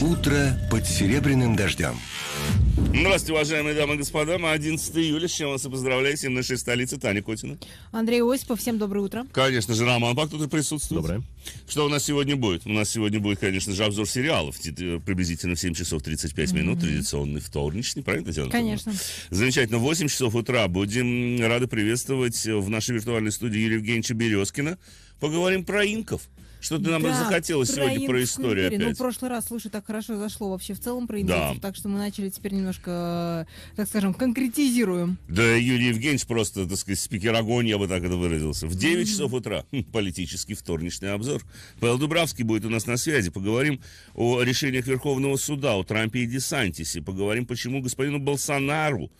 Утро под серебряным дождем. Здравствуйте, уважаемые дамы и господа. Мы 11 июля. С чем вас и поздравляю. 7 нашей столицы Таня Котина. Андрей Осипов. Всем доброе утро. Конечно же, Роман Пак тут и присутствует. Доброе. Что у нас сегодня будет? У нас сегодня будет, конечно же, обзор сериалов. Э, приблизительно в 7 часов 35 mm-hmm. минут. Традиционный вторничный. Правильно, Татьяна? Конечно. Замечательно. В 8 часов утра будем рады приветствовать в нашей виртуальной студии Евгения Березкина. Поговорим про инков. Что ты нам да, захотелось про сегодня про историю ну, опять? Ну, в прошлый раз, слушай, так хорошо зашло вообще в целом про индейцев, да. так что мы начали теперь немножко, э, так скажем, конкретизируем. Да, Юрий Евгеньевич просто, так сказать, спикер огонь, я бы так это выразился. В 9 mm-hmm. часов утра хм, политический вторничный обзор. Павел Дубравский будет у нас на связи. Поговорим о решениях Верховного суда, о Трампе и Десантисе. Поговорим, почему господину Болсонару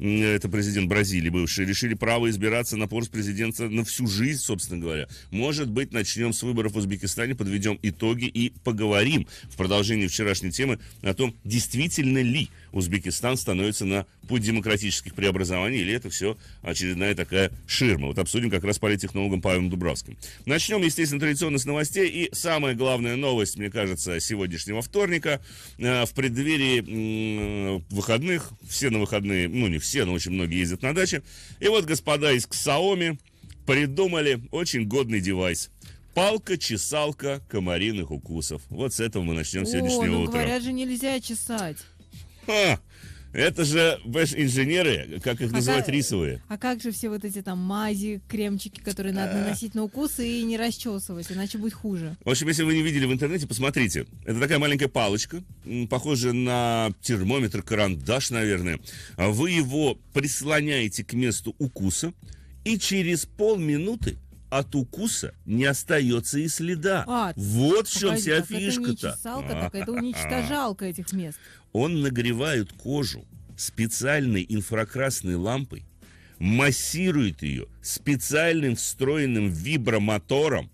это президент Бразилии бывший, решили право избираться на пост президента на всю жизнь, собственно говоря. Может быть, начнем с выборов в Узбекистане, подведем итоги и поговорим в продолжении вчерашней темы о том, действительно ли Узбекистан становится на путь демократических преобразований, или это все очередная такая ширма. Вот обсудим как раз политтехнологом Павлом Дубравским. Начнем, естественно, традиционно с новостей. И самая главная новость, мне кажется, сегодняшнего вторника. Э, в преддверии выходных, все на выходные, ну не все, но очень многие ездят на даче. И вот господа из Xiaomi придумали очень годный девайс. Палка-чесалка комариных укусов. Вот с этого мы начнем О, сегодняшнего ну, утра. говорят же, нельзя чесать. Это же инженеры как их а называют, как, рисовые. А как же все вот эти там мази, кремчики, которые надо а. наносить на укусы и не расчесывать, иначе будет хуже. В общем, если вы не видели в интернете, посмотрите. Это такая маленькая палочка, похожая на термометр, карандаш, наверное. Вы его прислоняете к месту укуса, и через полминуты от укуса не остается и следа. А, вот в чем погоди, вся фишка-то. Это не чесалка, а. так это уничтожалка этих мест. Он нагревает кожу специальной инфракрасной лампой, массирует ее специальным встроенным вибромотором,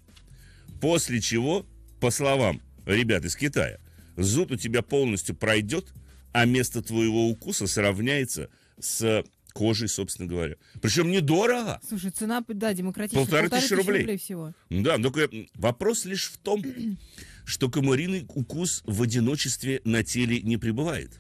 после чего, по словам ребят из Китая, зуд у тебя полностью пройдет, а место твоего укуса сравняется с кожей, собственно говоря. Причем недорого. Слушай, цена, да, демократичная. Полторы, полторы тысячи, тысячи рублей. рублей всего. Да, только вопрос лишь в том, что комариный укус в одиночестве на теле не пребывает.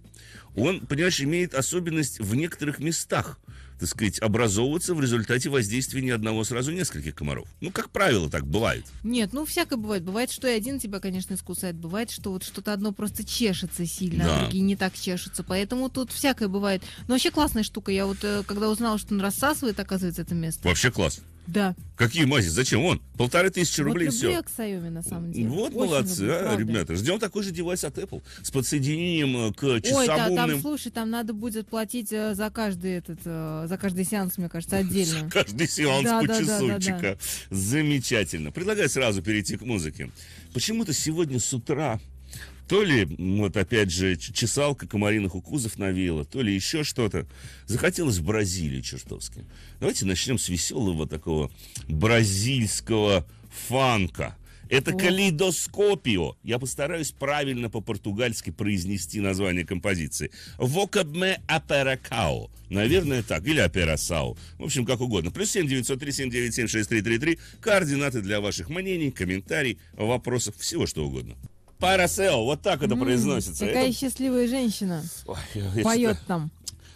Он, понимаешь, имеет особенность в некоторых местах, так сказать, образовываться в результате воздействия ни одного а сразу нескольких комаров. Ну, как правило, так бывает. Нет, ну, всякое бывает. Бывает, что и один тебя, конечно, искусает. Бывает, что вот что-то одно просто чешется сильно, а да. а другие не так чешутся. Поэтому тут всякое бывает. Но вообще классная штука. Я вот, э, когда узнала, что он рассасывает, оказывается, это место. Вообще классно. Да. Какие мази? Зачем он? Полторы тысячи рублей, вот люблю все. Xiaomi, на самом деле. Вот Очень молодцы, люблю, а, правда. ребята. Ждем такой же девайс от Apple с подсоединением э, к часовому. Ой, да, там, слушай, там надо будет платить э, за каждый этот, э, за каждый сеанс, мне кажется, отдельно. каждый сеанс по да, Замечательно. Предлагаю сразу перейти к музыке. Почему-то сегодня с утра то ли, вот опять же, чесалка комариных укусов навела, то ли еще что-то. Захотелось в Бразилии чертовски. Давайте начнем с веселого такого бразильского фанка. Это калейдоскопио. Я постараюсь правильно по-португальски произнести название композиции. Вокабме аперакао. Наверное, так. Или аперасао. В общем, как угодно. Плюс семь семь семь девятьсот три девять шесть три три три Координаты для ваших мнений, комментариев, вопросов, всего что угодно. Парасел. Вот так это произносится. Какая счастливая женщина. Поет там.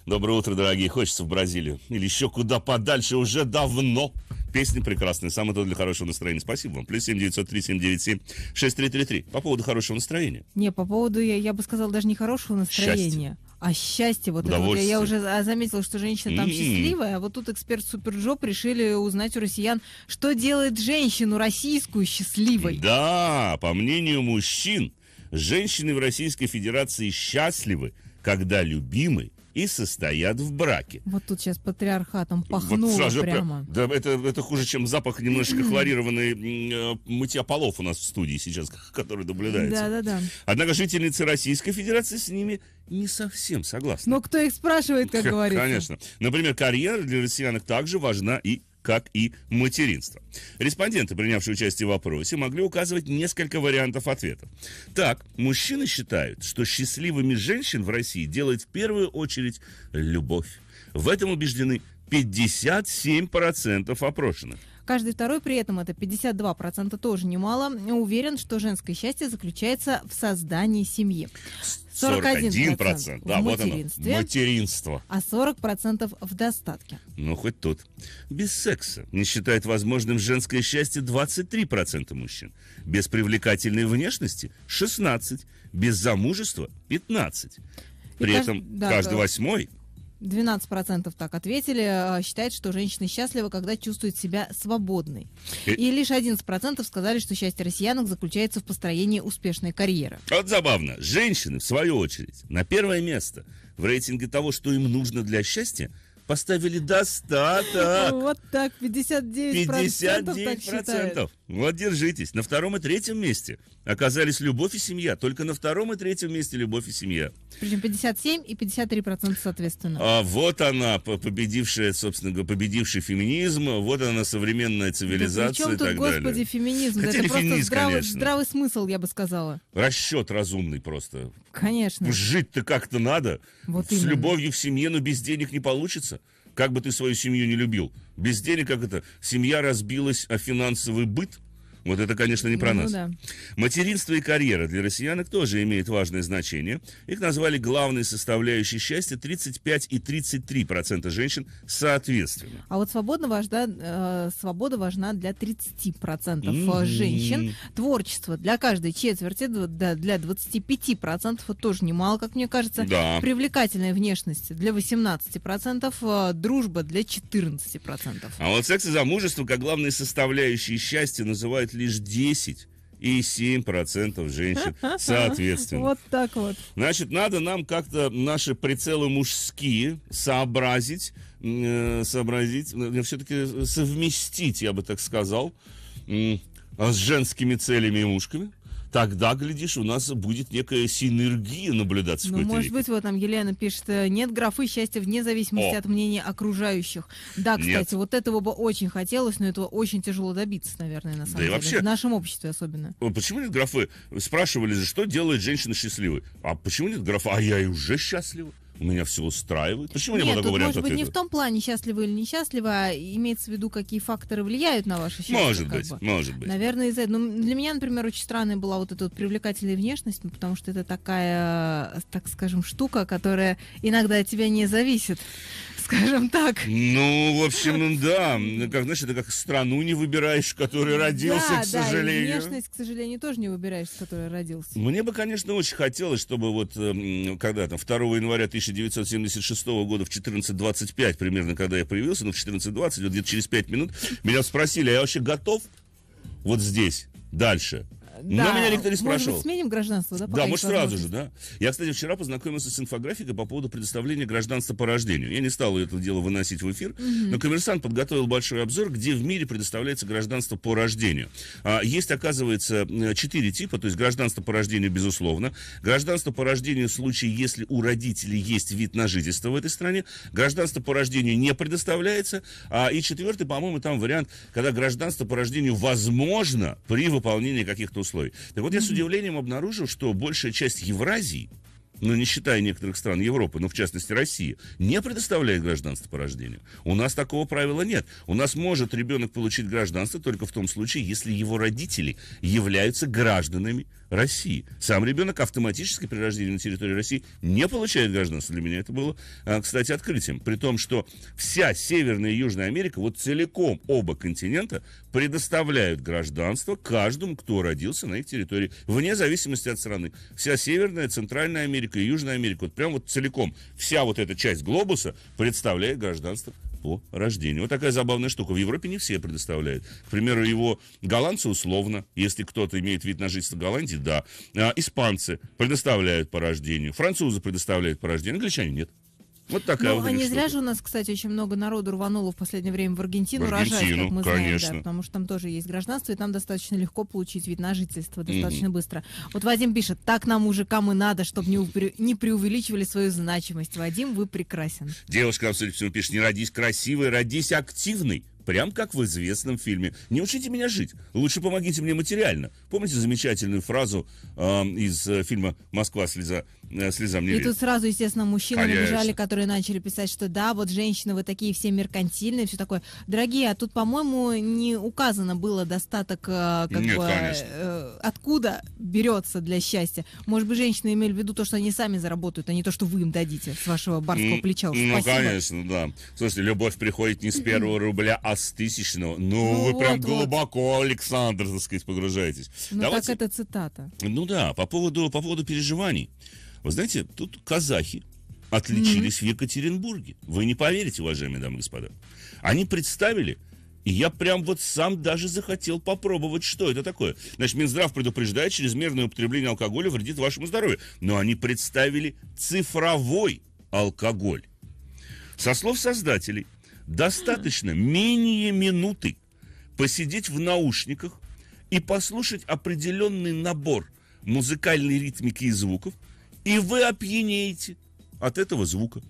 Доброе утро, дорогие. Хочется в Бразилию. Или еще куда подальше, уже давно. Песня прекрасная, самое то для хорошего настроения. Спасибо вам. Плюс семь девятьсот три семь девять семь шесть три три три. По поводу хорошего настроения. Не, по поводу, я, я бы сказал, даже не хорошего настроения. Счастье. А счастье, вот это я, уже заметила, что женщина там м-м. счастливая, а вот тут эксперт Суперджоп решили узнать у россиян, что делает женщину российскую счастливой. Да, по мнению мужчин, женщины в Российской Федерации счастливы, когда любимый и состоят в браке. Вот тут сейчас патриархатом пахнуло вот сразу прямо. Да, это, это хуже, чем запах немножечко хлорированной э, мытья полов у нас в студии сейчас, который наблюдается. Да, да, да. Однако жительницы Российской Федерации с ними не совсем согласны. Но кто их спрашивает, как, как говорится. Конечно. Например, карьера для россиянок также важна и как и материнство. Респонденты, принявшие участие в опросе, могли указывать несколько вариантов ответа. Так, мужчины считают, что счастливыми женщин в России делает в первую очередь любовь. В этом убеждены 57% опрошенных. Каждый второй при этом это 52%, тоже немало. Уверен, что женское счастье заключается в создании семьи. 41%, процент, да, в вот оно, материнство. А 40% процентов в достатке. Ну, хоть тут. Без секса не считает возможным женское счастье 23% мужчин. Без привлекательной внешности 16%. Без замужества 15%. При и этом да, каждый да. восьмой 12% так ответили, а, считают, что женщины счастливы, когда чувствуют себя свободной. И, и лишь 11% сказали, что счастье россиянок заключается в построении успешной карьеры. Вот забавно. Женщины, в свою очередь, на первое место в рейтинге того, что им нужно для счастья – поставили достаток. Вот так, 59%. 59%. процентов. Вот держитесь. На втором и третьем месте оказались любовь и семья. Только на втором и третьем месте любовь и семья. Причем 57 и 53 процента соответственно. А вот она, победившая, собственно говоря, победивший феминизм, вот она современная цивилизация и так далее. господи, феминизм? Хотя да, это просто конечно. здравый смысл, я бы сказала. Расчет разумный просто. Конечно. Жить-то как-то надо. Вот С именно. любовью в семье, но без денег не получится. Как бы ты свою семью не любил. Без денег как это? Семья разбилась о финансовый быт – вот это, конечно, не про ну, нас. Да. Материнство и карьера для россиянок тоже имеют важное значение. Их назвали главной составляющей счастья 35 и 33 процента женщин соответственно. А вот свобода важна, э, свобода важна для 30 процентов mm-hmm. женщин. Творчество для каждой четверти, для 25 процентов, тоже немало, как мне кажется. Да. Привлекательная внешность для 18 процентов, э, дружба для 14 процентов. А вот секс и замужество как главные составляющие счастья называют лишь 10 и 7% женщин, соответственно. Вот так вот. Значит, надо нам как-то наши прицелы мужские сообразить, э, сообразить, э, э, все-таки совместить, я бы так сказал, с женскими целями и мушками тогда, глядишь, у нас будет некая синергия наблюдаться ну, может быть, вот там Елена пишет, э, нет графы счастья вне зависимости О. от мнения окружающих. Да, кстати, нет. вот этого бы очень хотелось, но этого очень тяжело добиться, наверное, на самом да деле. И вообще, в нашем обществе особенно. Э, почему нет графы? Спрашивали же, что делает женщина счастливой? А почему нет графа? А я и уже счастлива меня все устраивает. Почему Нет, я могу говорить может быть, ответа? не в том плане, счастливы или несчастливы, а имеется в виду, какие факторы влияют на ваше счастье. Может быть, бы. может быть. Наверное, из-за этого. Ну, для меня, например, очень странная была вот эта вот привлекательная внешность, ну, потому что это такая, так скажем, штука, которая иногда от тебя не зависит скажем так. Ну, в общем, ну да. Как, знаешь, это как страну не выбираешь, в родился, да, к сожалению. Да, внешность, к сожалению, тоже не выбираешь, с родился. Мне бы, конечно, очень хотелось, чтобы вот, эм, когда там 2 января 1000 1976 года в 14.25 примерно, когда я появился, но ну, в 14.20, вот где-то через 5 минут, меня спросили, а я вообще готов вот здесь, дальше? Да. Но меня никто не спрашивал. Может, сменим гражданство, да? Да, может, сразу же, да. Я, кстати, вчера познакомился с инфографикой по поводу предоставления гражданства по рождению. Я не стал это дело выносить в эфир, угу. но коммерсант подготовил большой обзор, где в мире предоставляется гражданство по рождению. А, есть, оказывается, четыре типа, то есть гражданство по рождению, безусловно, гражданство по рождению в случае, если у родителей есть вид на жительство в этой стране, гражданство по рождению не предоставляется, а, и четвертый, по-моему, там вариант, когда гражданство по рождению возможно при выполнении каких-то условий. Так вот, я с удивлением обнаружил, что большая часть Евразии, ну, не считая некоторых стран Европы, но ну, в частности, России, не предоставляет гражданство по рождению. У нас такого правила нет. У нас может ребенок получить гражданство только в том случае, если его родители являются гражданами России. Сам ребенок автоматически при рождении на территории России не получает гражданство. Для меня это было, а, кстати, открытием. При том, что вся Северная и Южная Америка, вот целиком оба континента, предоставляют гражданство каждому, кто родился на их территории, вне зависимости от страны. Вся Северная, Центральная Америка и Южная Америка, вот прям вот целиком, вся вот эта часть глобуса представляет гражданство по рождению. Вот такая забавная штука. В Европе не все предоставляют. К примеру, его голландцы условно, если кто-то имеет вид на жительство Голландии, да. А, испанцы предоставляют по рождению, французы предоставляют по рождению, англичане нет. Вот такая ну, вот. А не зря же у нас, кстати, очень много народу рвануло в последнее время в Аргентину, в Аргентину рожать, как мы знаем, да, потому что там тоже есть гражданство, и там достаточно легко получить вид на жительство, достаточно mm-hmm. быстро. Вот Вадим пишет, так нам, мужикам, и надо, чтобы не, упре- не преувеличивали свою значимость. Вадим, вы прекрасен. Девушка нам, судя по пишет, не родись красивой, родись активной прям как в известном фильме. Не учите меня жить, лучше помогите мне материально. Помните замечательную фразу э, из э, фильма «Москва слеза Э, слезам не И верит. тут сразу, естественно, мужчины Конечно. набежали, которые начали писать, что да, вот женщины вы такие все меркантильные, все такое. Дорогие, а тут, по-моему, не указано было достаток, э, как Нет, бы, э, откуда берется для счастья. Может быть, женщины имели в виду то, что они сами заработают, а не то, что вы им дадите с вашего барского плеча. ну, спасибо. конечно, да. Слушайте, любовь приходит не с первого рубля, а с тысячного. Ну, ну вы вот, прям глубоко, вот. Александр, так сказать, погружаетесь. Ну, Давайте... так это цитата. Ну да, по поводу, по поводу переживаний. Вы знаете, тут казахи отличились mm-hmm. в Екатеринбурге. Вы не поверите, уважаемые дамы и господа. Они представили, и я прям вот сам даже захотел попробовать, что это такое. Значит, Минздрав предупреждает, чрезмерное употребление алкоголя вредит вашему здоровью. Но они представили цифровой алкоголь. Со слов создателей, достаточно менее минуты посидеть в наушниках и послушать определенный набор музыкальной ритмики и звуков – и вы опьянеете от этого звука.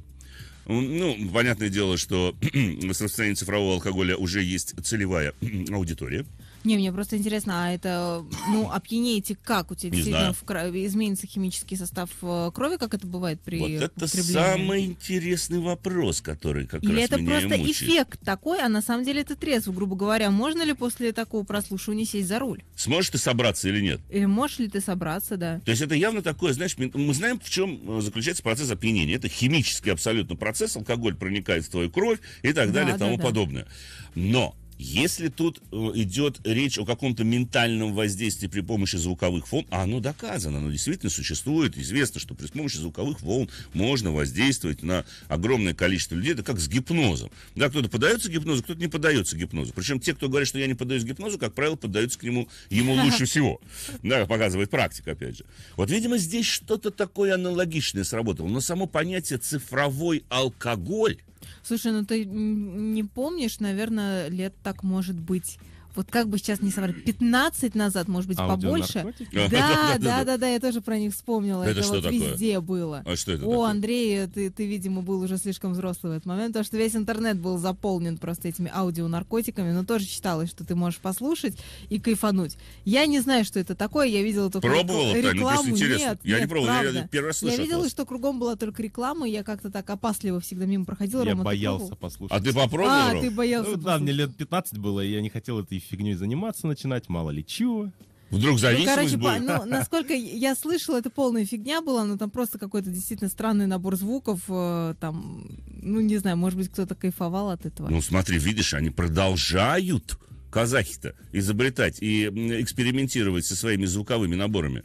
Ну, понятное дело, что с распространением цифрового алкоголя уже есть целевая аудитория. Не, мне просто интересно, а это, ну, опьянеете как? У тебя действительно в крови, изменится химический состав э, крови, как это бывает при Вот это самый интересный вопрос, который как Или раз это меня просто мучает. эффект такой, а на самом деле это трезв? грубо говоря. Можно ли после такого прослушивания сесть за руль? Сможешь ты собраться или нет? Или э, можешь ли ты собраться, да. То есть это явно такое, знаешь, мы знаем, в чем э, заключается процесс опьянения. Это химический абсолютно процесс, алкоголь проникает в твою кровь и так да, далее и тому да. подобное. Но если тут э, идет речь о каком-то ментальном воздействии при помощи звуковых волн, а оно доказано, оно действительно существует, известно, что при помощи звуковых волн можно воздействовать на огромное количество людей, это как с гипнозом. Да, кто-то подается гипнозу, кто-то не подается гипнозу. Причем те, кто говорит, что я не подаюсь гипнозу, как правило, поддаются к нему ему лучше всего. Да, показывает практика, опять же. Вот, видимо, здесь что-то такое аналогичное сработало. Но само понятие цифровой алкоголь Слушай, ну ты не помнишь, наверное, лет так может быть вот как бы сейчас не соврать, 15 назад, может быть, побольше. Да, да, да, да, я тоже про них вспомнила. Это вот везде было. А что это О, Андрей, ты, ты, видимо, был уже слишком взрослый в этот момент, потому что весь интернет был заполнен просто этими аудионаркотиками, но тоже читалось, что ты можешь послушать и кайфануть. Я не знаю, что это такое, я видела только Пробовала, ну, рекламу. Нет, я не пробовал, я первый раз слышу. Я видела, что кругом была только реклама, и я как-то так опасливо всегда мимо проходила. Я боялся послушать. А ты попробовал, А, ты боялся ну, Да, мне лет 15 было, и я не хотел это фигней заниматься начинать, мало ли чего. Вдруг зависимость ну, короче, будет? По, ну, насколько я слышала, это полная фигня была, но там просто какой-то действительно странный набор звуков, э, там, ну, не знаю, может быть, кто-то кайфовал от этого. Ну, смотри, видишь, они продолжают, казахи-то, изобретать и экспериментировать со своими звуковыми наборами.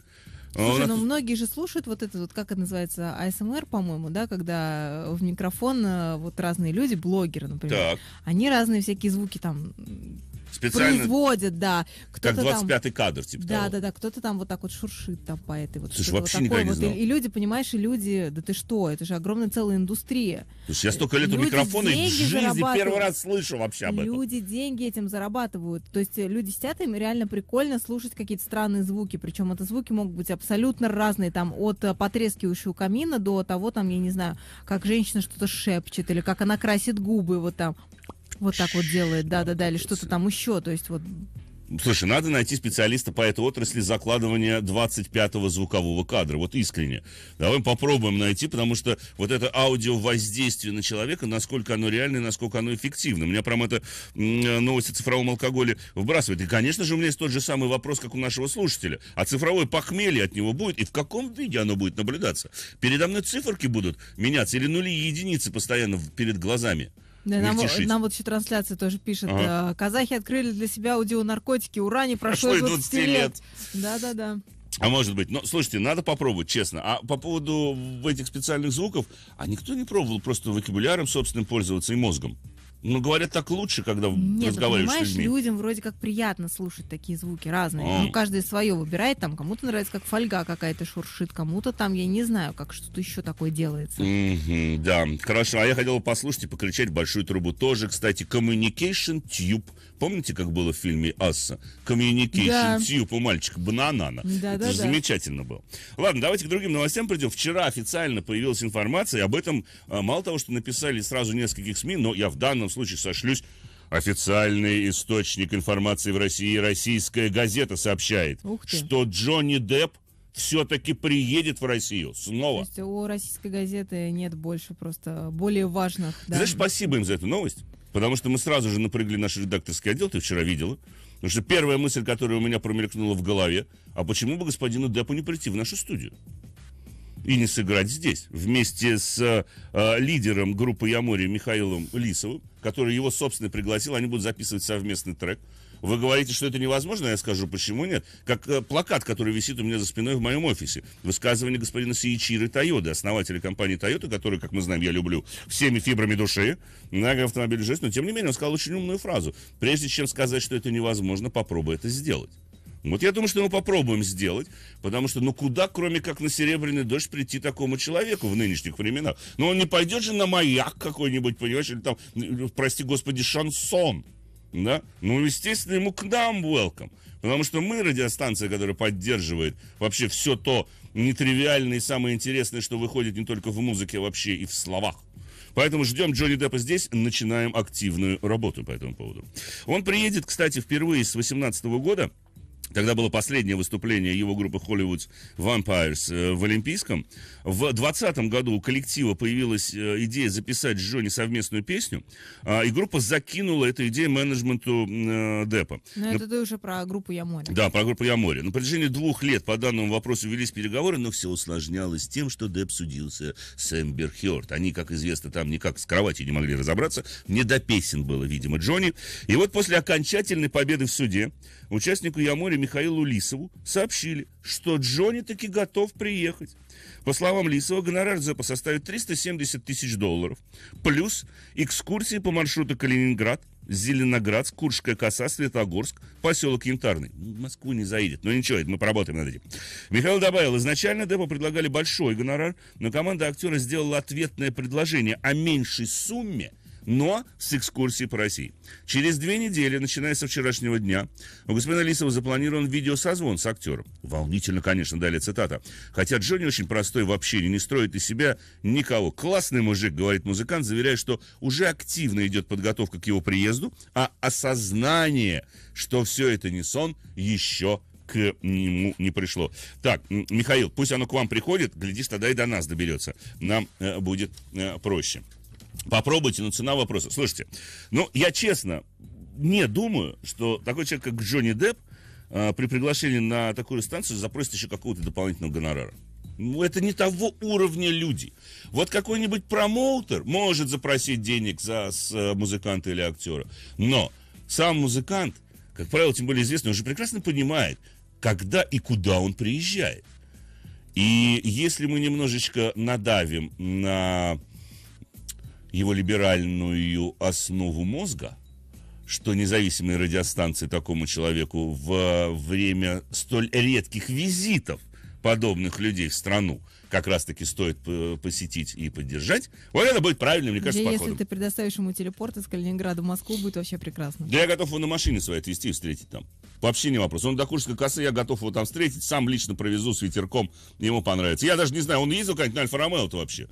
А Слушай, но ну, многие же слушают вот это вот, как это называется, АСМР, по-моему, да, когда в микрофон э, вот разные люди, блогеры, например, так. они разные всякие звуки там специально... Производят, да. Кто-то как 25-й там... кадр, типа Да, того. да, да, кто-то там вот так вот шуршит там по этой вот... Слушай, вообще вот такое. не знал. и, и люди, понимаешь, и люди, да ты что, это же огромная целая индустрия. Слушай, я столько лет у микрофона и в жизни первый раз слышу вообще об этом. Люди деньги этим зарабатывают. То есть э, люди сидят, им реально прикольно слушать какие-то странные звуки. Причем это звуки могут быть абсолютно разные, там, от э, потрескивающего камина до того, там, я не знаю, как женщина что-то шепчет, или как она красит губы, вот там вот так вот делает, да-да-да, или что-то там еще, то есть вот... Слушай, надо найти специалиста по этой отрасли закладывания 25-го звукового кадра. Вот искренне. Давай попробуем найти, потому что вот это аудио воздействие на человека, насколько оно реально и насколько оно эффективно. Меня прям это новость о цифровом алкоголе выбрасывает, И, конечно же, у меня есть тот же самый вопрос, как у нашего слушателя. А цифровое похмелье от него будет? И в каком виде оно будет наблюдаться? Передо мной циферки будут меняться или нули и единицы постоянно перед глазами? Да, нам, нам вот еще трансляция тоже пишет. Ага. Э, Казахи открыли для себя аудионаркотики. Ура, не прошло, прошло 20 лет. Да-да-да. А может быть, но слушайте, надо попробовать, честно. А по поводу этих специальных звуков, а никто не пробовал просто вокабуляром собственным пользоваться и мозгом. Ну, говорят, так лучше, когда Нет, ну, разговариваешь понимаешь, с людьми. людям вроде как приятно слушать такие звуки разные. Ну, а. Ну, каждый свое выбирает. Там кому-то нравится, как фольга какая-то шуршит, кому-то там, я не знаю, как что-то еще такое делается. Mm-hmm, да, хорошо. А я хотел бы послушать и покричать большую трубу тоже. Кстати, Communication Tube Помните, как было в фильме «Асса»? Communication да. Tube у мальчика Бананана. Да, Это да, же да. замечательно было. Ладно, давайте к другим новостям придем. Вчера официально появилась информация об этом. А, мало того, что написали сразу нескольких СМИ, но я в данном случае сошлюсь Официальный источник информации в России «Российская газета» сообщает, что Джонни Депп все-таки приедет в Россию снова. То есть у российской газеты нет больше просто более важных. Да? Знаешь, спасибо им за эту новость. Потому что мы сразу же напрягли наш редакторский отдел, ты вчера видела. Потому что первая мысль, которая у меня промелькнула в голове, а почему бы господину Депу не прийти в нашу студию? И не сыграть здесь, вместе с э, э лидером группы Ямори Михаилом Лисовым, который его, собственно, пригласил. Они будут записывать совместный трек. Вы говорите, что это невозможно, я скажу, почему нет. Как э, плакат, который висит у меня за спиной в моем офисе. Высказывание господина Сиичиры Тойоды, основателя компании Тойота, который, как мы знаем, я люблю всеми фибрами души, на автомобиль жизнь, но тем не менее он сказал очень умную фразу. Прежде чем сказать, что это невозможно, попробуй это сделать. Вот я думаю, что мы попробуем сделать, потому что ну куда, кроме как на серебряный дождь, прийти такому человеку в нынешних временах? Ну он не пойдет же на маяк какой-нибудь, понимаешь, или там, прости господи, шансон да, ну, естественно, ему к нам welcome. Потому что мы радиостанция, которая поддерживает вообще все то нетривиальное и самое интересное, что выходит не только в музыке, а вообще и в словах. Поэтому ждем Джонни Деппа здесь, начинаем активную работу по этому поводу. Он приедет, кстати, впервые с 2018 года Тогда было последнее выступление его группы Hollywood Vampires э, в Олимпийском. В 2020 году у коллектива появилась э, идея записать с Джонни совместную песню, а, и группа закинула эту идею менеджменту э, Депа. Но ну, это ты уже про группу «Я море». Да, про группу «Я море». На протяжении двух лет по данному вопросу велись переговоры, но все усложнялось тем, что Деп судился с Эмбер Хёрд. Они, как известно, там никак с кроватью не могли разобраться. Не до песен было, видимо, Джонни. И вот после окончательной победы в суде Участнику Ямори Михаилу Лисову сообщили, что Джонни таки готов приехать. По словам Лисова, гонорар Дзепа составит 370 тысяч долларов, плюс экскурсии по маршруту Калининград, зеленоград Куршская коса, Светогорск, поселок Янтарный. Ну, в Москву не заедет. Но ну, ничего, мы поработаем над этим. Михаил добавил, изначально Дэпу предлагали большой гонорар, но команда актера сделала ответное предложение о меньшей сумме – но с экскурсией по России. Через две недели, начиная со вчерашнего дня, у господина Лисова запланирован видеосозвон с актером. Волнительно, конечно, далее цитата. Хотя Джонни очень простой в общении, не строит из себя никого. Классный мужик, говорит музыкант, заверяя, что уже активно идет подготовка к его приезду, а осознание, что все это не сон, еще к нему не пришло. Так, Михаил, пусть оно к вам приходит, глядишь, тогда и до нас доберется. Нам э, будет э, проще. Попробуйте, но цена вопроса. Слушайте, ну, я честно не думаю, что такой человек, как Джонни Депп, э, при приглашении на такую станцию запросит еще какого-то дополнительного гонорара. Ну, это не того уровня люди. Вот какой-нибудь промоутер может запросить денег за с, э, музыканта или актера. Но сам музыкант, как правило, тем более известный, уже прекрасно понимает, когда и куда он приезжает. И если мы немножечко надавим на его либеральную основу мозга, что независимые радиостанции такому человеку в э, время столь редких визитов подобных людей в страну как раз-таки стоит э, посетить и поддержать, вот это будет правильно, мне кажется, Если походом. ты предоставишь ему телепорт из Калининграда в Москву, будет вообще прекрасно. Да я готов его на машине своей отвезти и встретить там. Вообще не вопрос. Он до Курской косы, я готов его там встретить, сам лично провезу с ветерком, ему понравится. Я даже не знаю, он ездил как-нибудь на Альфа-Ромео-то вообще?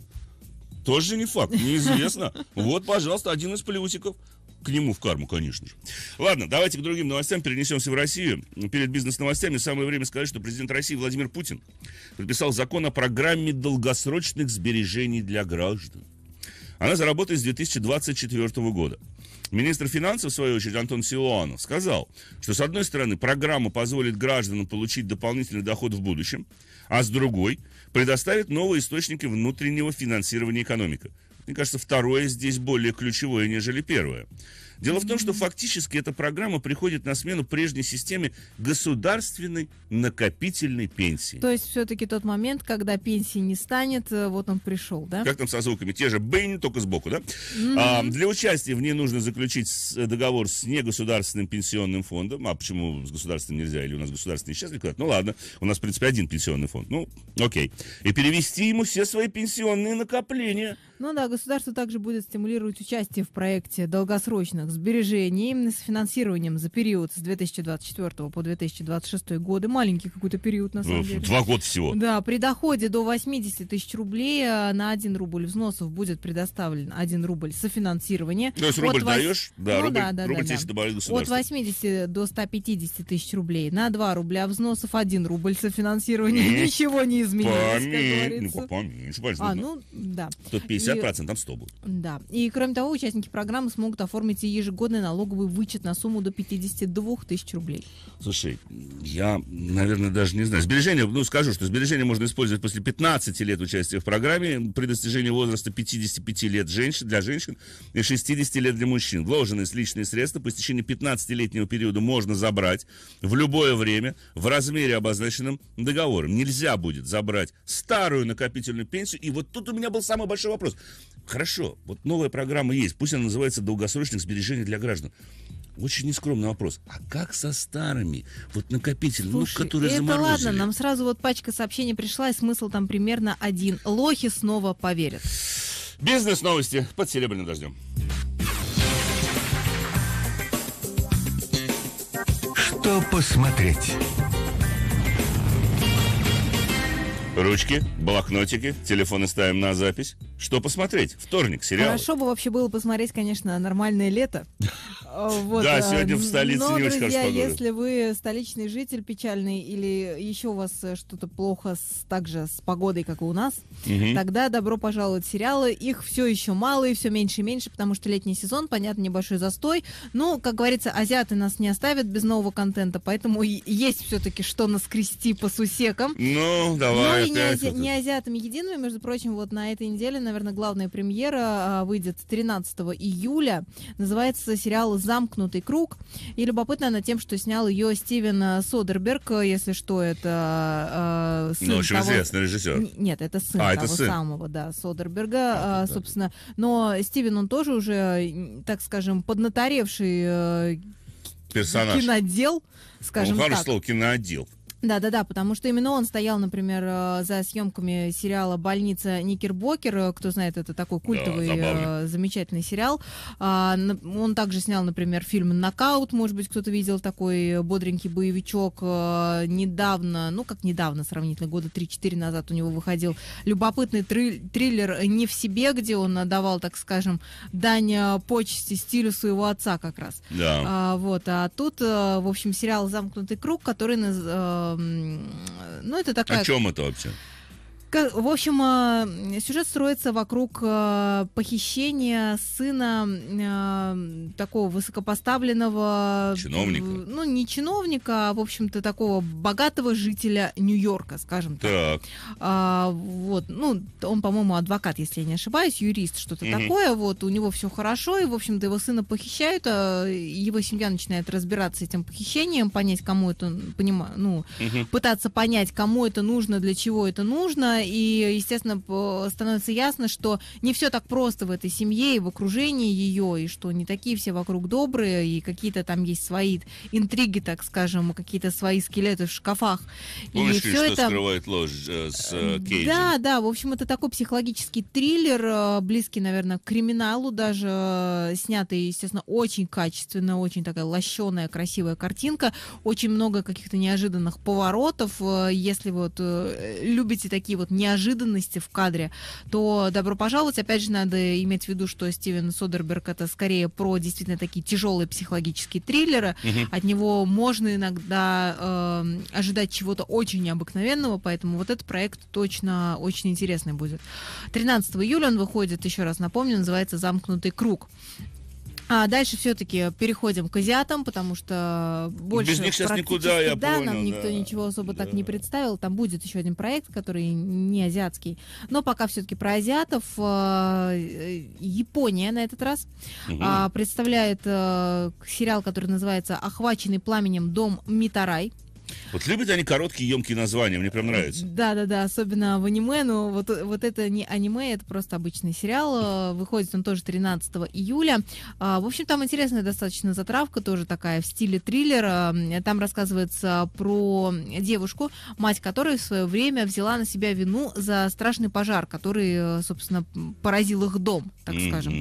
Тоже не факт, неизвестно. Вот, пожалуйста, один из плюсиков к нему в карму, конечно же. Ладно, давайте к другим новостям перенесемся в Россию. Перед бизнес-новостями самое время сказать, что президент России Владимир Путин подписал закон о программе долгосрочных сбережений для граждан. Она заработает с 2024 года. Министр финансов, в свою очередь, Антон Силуанов, сказал, что, с одной стороны, программа позволит гражданам получить дополнительный доход в будущем, а с другой предоставит новые источники внутреннего финансирования экономики. Мне кажется, второе здесь более ключевое, нежели первое. Дело в том, что фактически эта программа приходит на смену прежней системе государственной накопительной пенсии. То есть все-таки тот момент, когда пенсии не станет, э, вот он пришел, да? Как там со звуками? Те же бынь, только сбоку, да? Mm-hmm. А, для участия в ней нужно заключить э, договор с негосударственным пенсионным фондом. А почему с государственным нельзя? Или у нас государственный сейчас исчезли? Ну ладно, у нас, в принципе, один пенсионный фонд. Ну, окей. И перевести ему все свои пенсионные накопления. Ну да, государство также будет стимулировать участие в проекте долгосрочных сбережений с финансированием за период с 2024 по 2026 годы. Маленький какой-то период, на самом э, деле. Два года всего. Да, при доходе до 80 тысяч рублей э, на 1 рубль взносов будет предоставлен 1 рубль софинансирование. То есть рубль От даешь, да, ну, рубль, да, да, рубль да, да. От 80 до 150 тысяч рублей на 2 рубля взносов 1 рубль софинансирование. Mm. Ничего не изменилось, Помен... Ну, поменьше, возможно. А, ну, ну, да. Тут 50%, и... там 100 будет. Да. И, кроме того, участники программы смогут оформить и ежегодный налоговый вычет на сумму до 52 тысяч рублей. Слушай, я, наверное, даже не знаю. Сбережения, ну, скажу, что сбережения можно использовать после 15 лет участия в программе при достижении возраста 55 лет женщин, для женщин и 60 лет для мужчин. Вложенные с личные средства по истечении 15-летнего периода можно забрать в любое время в размере, обозначенном договором. Нельзя будет забрать старую накопительную пенсию. И вот тут у меня был самый большой вопрос. Хорошо, вот новая программа есть, пусть она называется «Долгосрочных сбережений для граждан». Очень нескромный вопрос. А как со старыми? Вот накопитель, ну, Слушай, ну, которые это заморозили. ладно, нам сразу вот пачка сообщений пришла, и смысл там примерно один. Лохи снова поверят. Бизнес-новости под серебряным дождем. Что посмотреть? Ручки, блокнотики, телефоны ставим на запись. Что посмотреть? Вторник, сериал. Хорошо бы вообще было посмотреть, конечно, нормальное лето. А, вот. Да, а, сегодня в столице Но, не очень друзья, хорошо если вы столичный житель печальный или еще у вас что-то плохо с, также с погодой, как и у нас, угу. тогда добро пожаловать в сериалы. Их все еще мало и все меньше и меньше, потому что летний сезон, понятно, небольшой застой. Но, ну, как говорится, азиаты нас не оставят без нового контента, поэтому есть все-таки что наскрести по сусекам. Ну, ну давай какая не, ази... не азиатами едиными. Между прочим, вот на этой неделе, наверное, главная премьера а, выйдет 13 июля. Называется сериал «Замкнутый круг». И любопытно она тем, что снял ее Стивен Содерберг, если что, это э, сын Ну, очень того... известный режиссер. Нет, это сын а, того сын. самого, да, Содерберга, а, да. собственно. Но Стивен, он тоже уже, так скажем, поднаторевший э, персонаж. кинодел, скажем ну, хорошее так. слово, киноотдел. Да-да-да, потому что именно он стоял, например, э, за съемками сериала «Больница Никербокер». Э, кто знает, это такой культовый, да, э, замечательный сериал. А, он также снял, например, фильм «Нокаут». Может быть, кто-то видел такой бодренький боевичок. Недавно, ну как недавно, сравнительно, года 3-4 назад у него выходил любопытный триллер «Не в себе», где он давал, так скажем, дань почести стилю своего отца как раз. Да. А, вот, а тут, в общем, сериал «Замкнутый круг», который ну, это такая... О чем это вообще? Как, в общем, э, сюжет строится вокруг э, похищения сына э, такого высокопоставленного... Чиновника. Ну, не чиновника, а, в общем-то, такого богатого жителя Нью-Йорка, скажем так. Так. А, вот, ну, он, по-моему, адвокат, если я не ошибаюсь, юрист, что-то угу. такое. Вот, у него все хорошо, и, в общем-то, его сына похищают, а его семья начинает разбираться с этим похищением, понять, кому это, понима, ну, угу. пытаться понять, кому это нужно, для чего это нужно, и, естественно, становится ясно, что не все так просто в этой семье и в окружении ее, и что не такие все вокруг добрые, и какие-то там есть свои интриги, так скажем, какие-то свои скелеты в шкафах. Помнишь, и все что это... скрывает ложь э, с э, Кейджем? Да, да, в общем, это такой психологический триллер, э, близкий, наверное, к криминалу даже, э, снятый, естественно, очень качественно, очень такая лощеная, красивая картинка, очень много каких-то неожиданных поворотов, э, если вот э, любите такие вот неожиданности в кадре, то добро пожаловать. Опять же, надо иметь в виду, что Стивен Содерберг это скорее про действительно такие тяжелые психологические триллеры. Угу. От него можно иногда э, ожидать чего-то очень необыкновенного, поэтому вот этот проект точно очень интересный будет. 13 июля он выходит, еще раз напомню, называется «Замкнутый круг». А дальше все-таки переходим к азиатам, потому что больше Без них сейчас никуда, я да, понял, нам никто ничего особо да. так не представил. Там будет еще один проект, который не азиатский. Но пока все-таки про азиатов. Э, э, Япония на этот раз угу. представляет э, сериал, который называется «Охваченный пламенем дом Митарай». Вот любят они короткие, емкие названия, мне прям нравится. Да-да-да, особенно в аниме, но вот, вот это не аниме, это просто обычный сериал. Э, выходит он тоже 13 июля. А, в общем, там интересная достаточно затравка, тоже такая в стиле триллера. Там рассказывается про девушку, мать которой в свое время взяла на себя вину за страшный пожар, который, э, собственно, поразил их дом, так mm-hmm. скажем.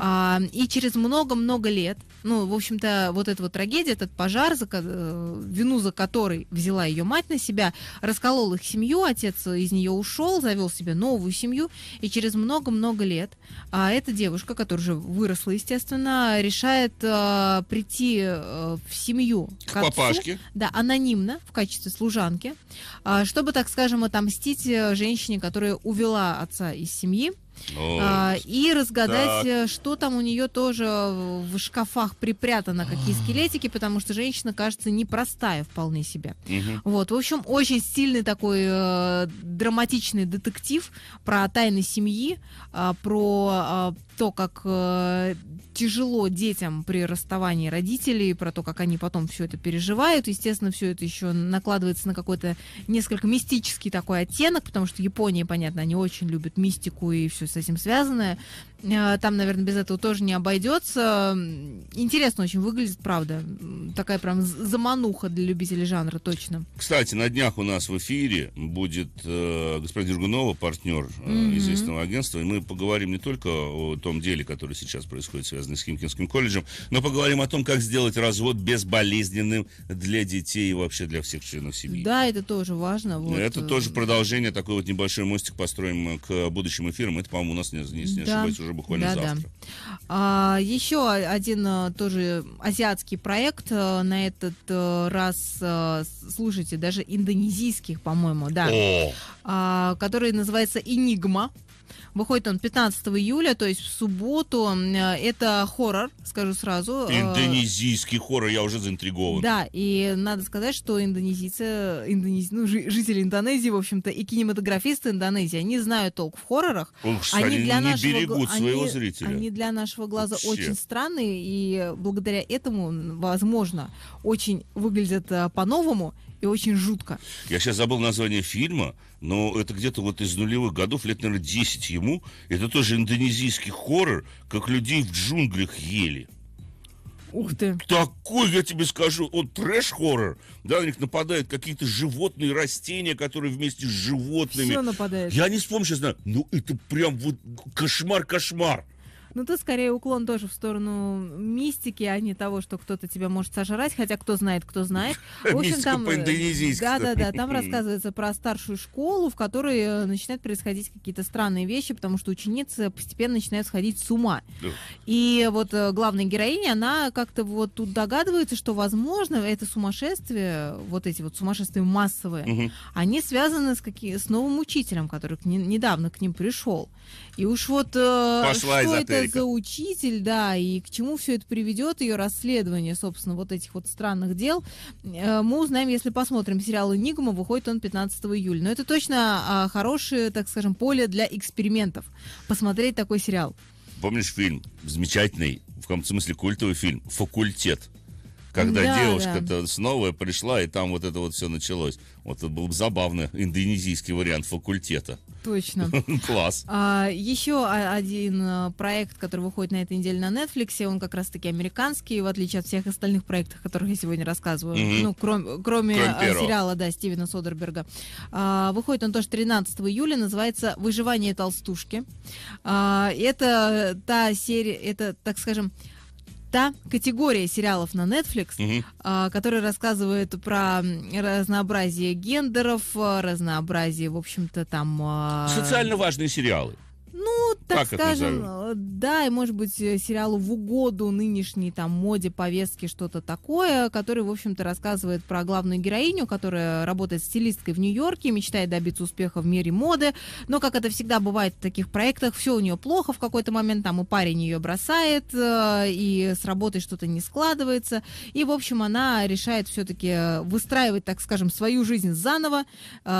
А, и через много-много лет, ну, в общем-то, вот эта вот трагедия, этот пожар, э, вину за который который взяла ее мать на себя, расколол их семью, отец из нее ушел, завел себе новую семью, и через много-много лет а, эта девушка, которая уже выросла, естественно, решает а, прийти а, в семью к, к отцу, папашке. Да, анонимно, в качестве служанки, а, чтобы, так скажем, отомстить э, женщине, которая увела отца из семьи. Ну, а, и разгадать, так. Э, что там у нее тоже в шкафах припрятано, какие скелетики, потому что женщина кажется непростая вполне себе. Угу. Вот, в общем, очень стильный такой э, драматичный детектив про тайны семьи, э, про э, то, как э, тяжело детям при расставании родителей, про то, как они потом все это переживают. Естественно, все это еще накладывается на какой-то несколько мистический такой оттенок, потому что Япония, понятно, они очень любят мистику и все все с этим связанное, Э, там, наверное, без этого тоже не обойдется. Интересно очень выглядит, правда. Такая прям замануха для любителей жанра, точно. Кстати, на днях у нас в эфире будет э, господин Дергунова, партнер э, mm-hmm. известного агентства, и мы поговорим не только о том деле, который сейчас происходит, связанный с Химкинским колледжем, но поговорим о том, как сделать развод безболезненным для детей и вообще для всех членов семьи. Да, это тоже важно. Вот. Это э, тоже продолжение, такой вот небольшой мостик построим к будущим эфирам. Это, по-моему, у нас, не, не, не да. ошибаюсь, уже буквально да, завтра. Да. А, еще один э, тоже азиатский проект. Э, на этот э, раз, слушайте, даже индонезийских, по-моему, да. А, который называется «Энигма». Выходит он 15 июля, то есть в субботу. Э, это хоррор, скажу сразу. Э, Индонезийский хоррор, я уже заинтригован. Да, и надо сказать, что индонезийцы, индонез... ну, жители Индонезии, в общем-то, и кинематографисты Индонезии, они знают толк в хоррорах. Ух, они для не нашего... берегут они... своего зрителя. Они для нашего глаза Вообще. очень странные, и благодаря этому, возможно, очень выглядят э, по-новому и очень жутко. Я сейчас забыл название фильма, но это где-то вот из нулевых годов, лет, наверное, 10 ему. Это тоже индонезийский хоррор, как людей в джунглях ели. Ух ты. Такой, я тебе скажу, он трэш-хоррор. Да, на них нападают какие-то животные, растения, которые вместе с животными. Все нападает. Я не вспомню сейчас, знаю. ну это прям вот кошмар-кошмар. Ну ты скорее уклон тоже в сторону мистики, а не того, что кто-то тебя может сожрать, хотя кто знает, кто знает. В общем, там... Э, да-да-да, там рассказывается про старшую школу, в которой э, начинают происходить какие-то странные вещи, потому что ученицы постепенно начинают сходить с ума. И вот э, главная героиня, она как-то вот тут догадывается, что, возможно, это сумасшествие, вот эти вот сумасшествия массовые, они связаны с, какие, с новым учителем, который к не, недавно к ним пришел. И уж вот... Пошла что это Лайка. за учитель, да, и к чему все это приведет, ее расследование, собственно, вот этих вот странных дел, э, мы узнаем, если посмотрим сериал «Энигма», выходит он 15 июля. Но это точно а, хорошее, так скажем, поле для экспериментов, посмотреть такой сериал. Помнишь фильм замечательный, в каком-то смысле культовый фильм «Факультет»? когда да, девушка-то да. снова пришла, и там вот это вот все началось. Вот это был бы забавно, индонезийский вариант факультета. Точно. Класс. А, еще один э, проект, который выходит на этой неделе на Netflix, он как раз-таки американский, в отличие от всех остальных проектов, о которых я сегодня рассказываю, mm-hmm. ну, кром, кроме, кроме э, сериала, да, Стивена Содерберга. А, выходит он тоже 13 июля, называется «Выживание толстушки». А, это та серия, это, так скажем, та категория сериалов на Netflix, угу. э, которые про разнообразие гендеров, а, разнообразие, в общем-то, там... А, Социально важные сериалы. Ну, так, так скажем, э, да, и может быть э, сериалу в угоду нынешней там моде, повестки, что-то такое, который, в общем-то, рассказывает про главную героиню, которая работает стилисткой в Нью-Йорке, мечтает добиться успеха в мире моды, но, как это всегда бывает в таких проектах, все у нее плохо в какой-то момент, там и парень ее бросает, э, и с работой что-то не складывается, и, в общем, она решает все-таки выстраивать, так скажем, свою жизнь заново,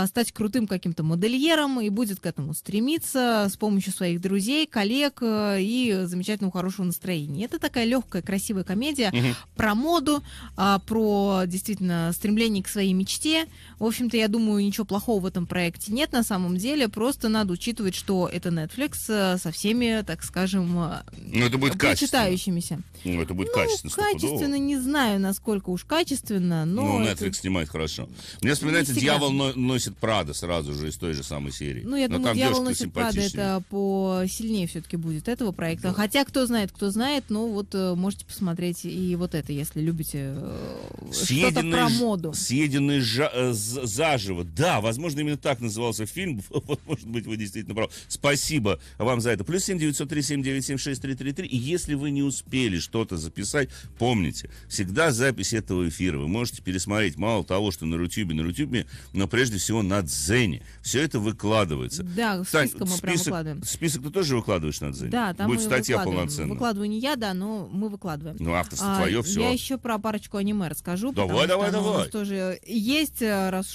стать крутым каким-то модельером и будет к этому стремиться с помощью помощью своих друзей, коллег э, и замечательного хорошего настроения. Это такая легкая, красивая комедия угу. про моду, а, про действительно стремление к своей мечте. В общем-то, я думаю, ничего плохого в этом проекте нет на самом деле. Просто надо учитывать, что это Netflix э, со всеми, так скажем, э, ну, это будет причитающимися. Ну, это будет ну, качественно. Качественно, не знаю, насколько уж качественно, но... Ну, Netflix это... снимает хорошо. Мне вспоминается «Дьявол носит Прада» сразу же из той же самой серии. Ну, я но думаю, «Дьявол носит Прада» — это посильнее все-таки будет этого проекта. Да. Хотя, кто знает, кто знает, но вот э, можете посмотреть и вот это, если любите э, съеденный что-то про моду. Съеденные жа- э, заживо. Да, возможно, именно так назывался фильм. Вот, может быть, вы действительно правы. Спасибо вам за это. Плюс семь девятьсот три семь девять семь шесть три три три. И если вы не успели что-то записать, помните, всегда запись этого эфира. Вы можете пересмотреть мало того, что на Рутюбе, на Рутюбе, но прежде всего на Дзене. Все это выкладывается. Да, списком Тань, мы список, прям выкладываем список ты тоже выкладываешь на Дзене? Да, там Будет статья полноценная. Выкладываю не я, да, но мы выкладываем. Ну, авторство а, твое, все. Я еще про парочку аниме расскажу. Давай, давай, давай. У нас тоже есть, э, раз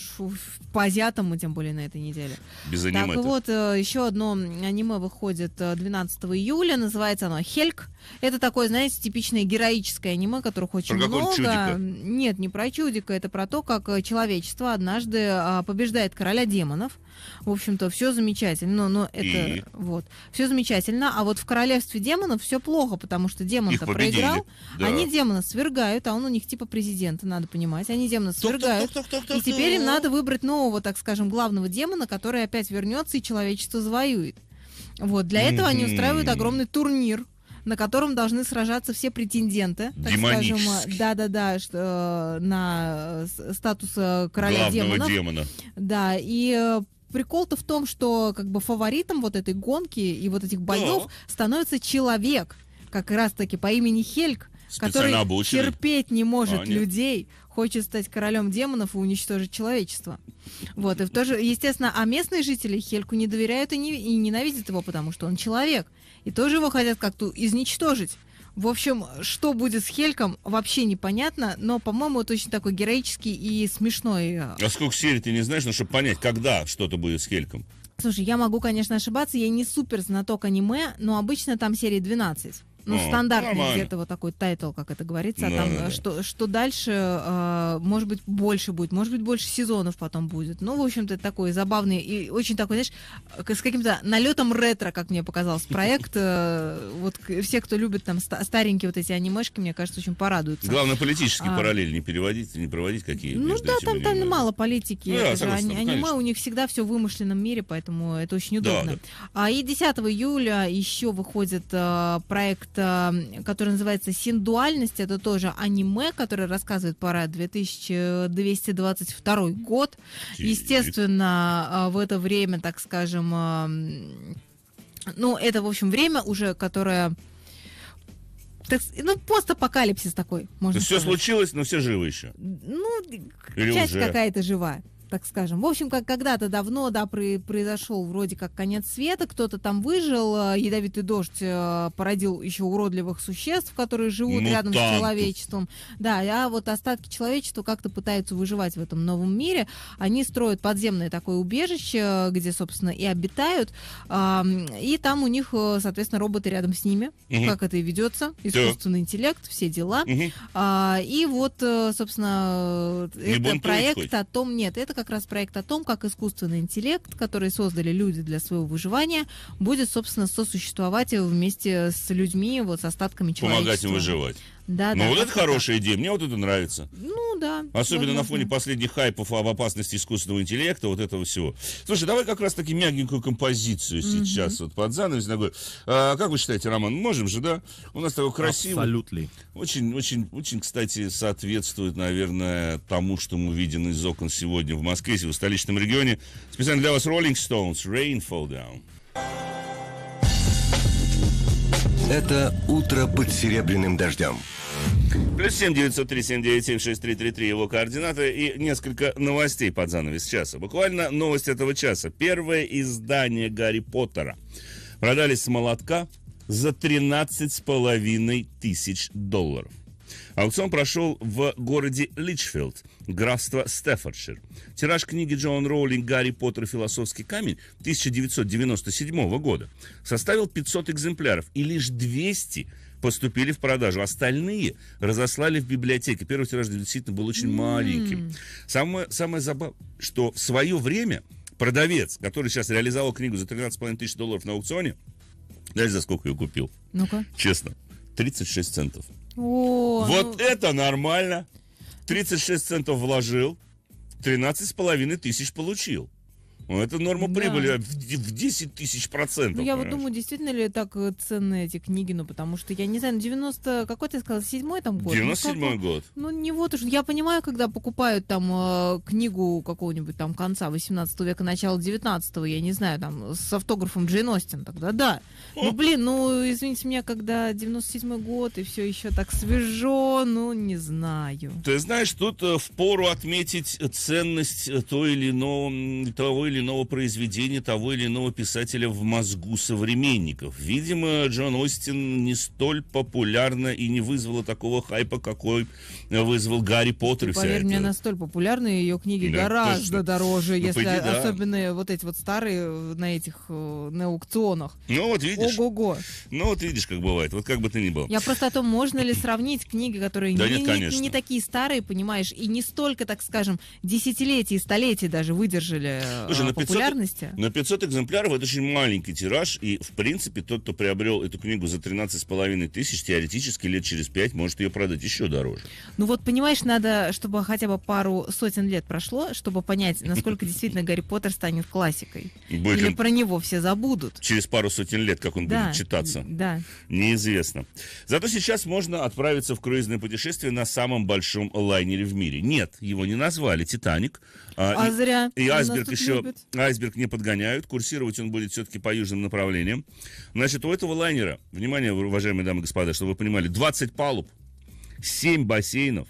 по азиатам мы тем более на этой неделе. Без аниме. Так вот, э, еще одно аниме выходит 12 э, июля, называется оно «Хельк». Это такое, знаете, типичное героическое аниме, которых очень про много. Чудика? Нет, не про чудика, это про то, как человечество однажды а, побеждает короля демонов в общем-то, все замечательно, но, это и... вот. Все замечательно, а вот в королевстве демонов все плохо, потому что демон-то проиграл. Да. Они демона свергают, а он у них типа президента, надо понимать. Они демона свергают. и теперь им надо выбрать нового, так скажем, главного демона, который опять вернется и человечество завоюет. Вот, для этого они устраивают огромный турнир на котором должны сражаться все претенденты, так скажем, да-да-да, что, э, на э, статус э, короля Главного демонов. демона. Да, и прикол-то в том, что как бы фаворитом вот этой гонки и вот этих боев да. становится человек, как раз-таки по имени Хельк, Специально который обученный. терпеть не может а, людей, хочет стать королем демонов и уничтожить человечество. Вот, и в то же, естественно, а местные жители Хельку не доверяют и, не, и ненавидят его, потому что он человек. И тоже его хотят как-то изничтожить. В общем, что будет с Хельком, вообще непонятно, но, по-моему, это очень такой героический и смешной. Э, а сколько серий ты не знаешь, ну, чтобы понять, когда что-то будет с Хельком? Слушай, я могу, конечно, ошибаться, я не супер знаток аниме, но обычно там серии 12. Ну, ну стандартный где-то вот такой тайтл, как это говорится. А там э, да, что, да. что дальше, э, может быть, больше будет, может быть, больше сезонов потом будет. Ну, в общем-то, такой забавный и очень такой, знаешь, с каким-то налетом ретро, как мне показалось, проект. Э, вот все, кто любит там старенькие вот эти анимешки, мне кажется, очень порадуются. Главное, политические а. параллели не переводить, не проводить какие Ну да, там, там мало политики. Ну аниме у них всегда все в вымышленном мире, поэтому это очень удобно. А И 10 июля еще выходит э, проект который называется «Синдуальность». Это тоже аниме, которое рассказывает про 2222 год. Естественно, а, в это время, так скажем, а, ну, это, в общем, время уже, которое так, ну, постапокалипсис такой, можно То сказать. все случилось, но все живы еще. Ну, Или часть какая-то живая так скажем. В общем, как когда-то давно, да, произошел вроде как конец света, кто-то там выжил, э, ядовитый дождь э, породил еще уродливых существ, которые живут Мутанты. Ну рядом с человечеством. Да, а вот остатки человечества как-то пытаются выживать в этом новом мире. Они строят подземное такое убежище, где, собственно, и обитают. И там у них, э, соответственно, роботы рядом с ними, угу. как это и ведется, искусственный да. интеллект, все дела. Угу. И вот, собственно, Не это проект о том, нет, это как раз проект о том, как искусственный интеллект, который создали люди для своего выживания, будет, собственно, сосуществовать вместе с людьми, вот с остатками человечества. Помогать им выживать. Да, ну да, вот это хорошая так. идея, мне вот это нравится. Ну да. Особенно возможно. на фоне последних хайпов об опасности искусственного интеллекта, вот этого всего. Слушай, давай как раз таки мягенькую композицию угу. сейчас вот под занавес. Такой. А, как вы считаете, Роман, можем же, да? У нас такой красивый. Абсолютно. Очень, очень, очень, кстати, соответствует, наверное, тому, что мы видим из окон сегодня в Москве, в столичном регионе. Специально для вас Rolling Stones, Rainfall. Down. Это утро под серебряным дождем. Плюс семь девятьсот три семь девять семь шесть три три три его координаты и несколько новостей под занавес часа. Буквально новость этого часа. Первое издание Гарри Поттера продались с молотка за тринадцать с половиной тысяч долларов. Аукцион прошел в городе Личфилд, графство Стефордшир. Тираж книги Джон Роулинг «Гарри Поттер и философский камень» 1997 года составил 500 экземпляров, и лишь 200 поступили в продажу. Остальные разослали в библиотеке. Первый тираж действительно был очень mm. маленьким. Самое, самое забавное, что в свое время продавец, который сейчас реализовал книгу за 13,5 тысяч долларов на аукционе, знаешь, за сколько ее купил? Ну-ка. Честно, 36 центов. О, вот ну... это нормально. 36 центов вложил, 13,5 тысяч получил. Ну, это норма да. прибыли в 10 тысяч процентов. Ну, я понимаешь? вот думаю, действительно ли так э, ценны эти книги, ну, потому что, я не знаю, 90, ну, какой ты сказал, седьмой там год? 97 ну, год. Ну, не вот уж, я понимаю, когда покупают там э, книгу какого-нибудь там конца 18 века, начала 19 я не знаю, там, с автографом Джейн Остин тогда, да. Ну, блин, ну, извините меня, когда 97 год и все еще так свежо, ну, не знаю. Ты знаешь, тут э, в пору отметить ценность то или иного, того или или иного произведения того или иного писателя в мозгу современников. Видимо, Джон Остин не столь популярна и не вызвала такого хайпа, какой вызвал Гарри Поттер. Ты, ну, поверь эта... мне, настолько популярна, ее книги да, гораздо точно. дороже, ну, если пойди, да. особенно вот эти вот старые э, на этих э, на аукционах. Ну вот видишь. Ого-го. Ну вот видишь, как бывает. Вот как бы ты ни был. Я просто о том, можно ли сравнить книги, которые да не, нет, конечно. не такие старые, понимаешь, и не столько, так скажем, десятилетий, столетий даже выдержали. Э, Слушай, на 500, популярности? На 500 экземпляров это очень маленький тираж, и, в принципе, тот, кто приобрел эту книгу за 13,5 тысяч, теоретически лет через 5 может ее продать еще дороже. Ну вот, понимаешь, надо, чтобы хотя бы пару сотен лет прошло, чтобы понять, насколько действительно Гарри Поттер станет классикой. Будет Или он... про него все забудут. Через пару сотен лет, как он да, будет читаться. Да. Неизвестно. Зато сейчас можно отправиться в круизное путешествие на самом большом лайнере в мире. Нет, его не назвали «Титаник». А, а и, зря. И Асберг еще любит. Айсберг не подгоняют. Курсировать он будет все-таки по южным направлениям. Значит, у этого лайнера, внимание, уважаемые дамы и господа, чтобы вы понимали, 20 палуб, 7 бассейнов,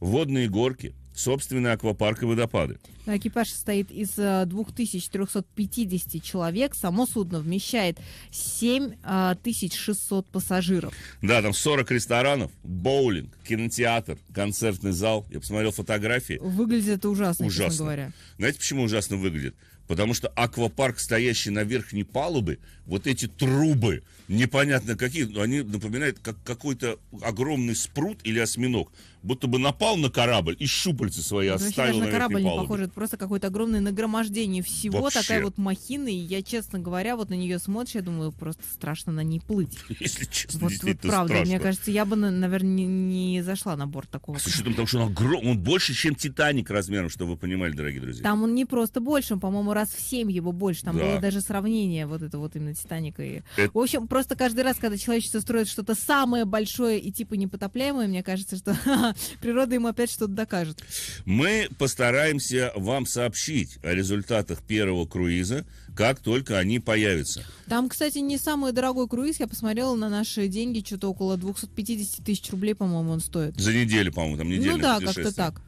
водные горки, собственный аквапарк и водопады. Экипаж состоит из 2350 э, человек. Само судно вмещает 7600 э, пассажиров. Да, там 40 ресторанов, боулинг, кинотеатр, концертный зал. Я посмотрел фотографии. Выглядит это ужасно, ужасно. говоря. Знаете, почему ужасно выглядит? Потому что аквапарк, стоящий на верхней палубе, вот эти трубы, непонятно какие, но они напоминают как какой-то огромный спрут или осьминог. Будто бы напал на корабль и щупальцы свои это ну, оставил даже на, на корабль не похоже, это просто какое-то огромное нагромождение всего, Вообще. такая вот махина, и я, честно говоря, вот на нее смотришь, я думаю, просто страшно на ней плыть. Если честно, вот, вот правда, страшно. мне кажется, я бы, наверное, не, не зашла на борт такого. А с учетом того, что он огромный, он больше, чем Титаник размером, чтобы вы понимали, дорогие друзья. Там он не просто больше, он, по-моему, раз в семь его больше, там да. было даже сравнение вот это вот именно «Титаник». И... Это... В общем, просто каждый раз, когда человечество строит что-то самое большое и типа непотопляемое, мне кажется, что природа ему опять что-то докажет. Мы постараемся вам сообщить о результатах первого круиза, как только они появятся. Там, кстати, не самый дорогой круиз. Я посмотрела на наши деньги, что-то около 250 тысяч рублей, по-моему, он стоит. За неделю, по-моему, там неделю. Ну да, как-то так.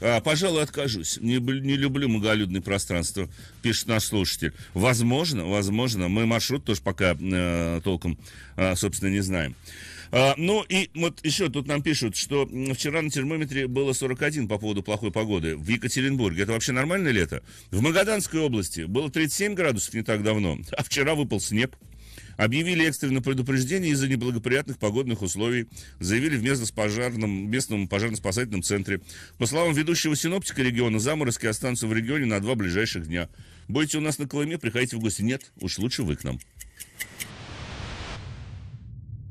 А, пожалуй, откажусь. Не, не люблю многолюдное пространство, пишет наш слушатель. Возможно, возможно. Мы маршрут тоже пока э, толком, э, собственно, не знаем. А, ну и вот еще тут нам пишут, что вчера на термометре было 41 по поводу плохой погоды в Екатеринбурге. Это вообще нормальное лето? В Магаданской области было 37 градусов не так давно, а вчера выпал снег. Объявили экстренное предупреждение из-за неблагоприятных погодных условий. Заявили в местно-пожарном, местном пожарно-спасательном центре. По словам ведущего синоптика региона, заморозки останутся в регионе на два ближайших дня. Будете у нас на Колыме, приходите в гости. Нет, уж лучше вы к нам.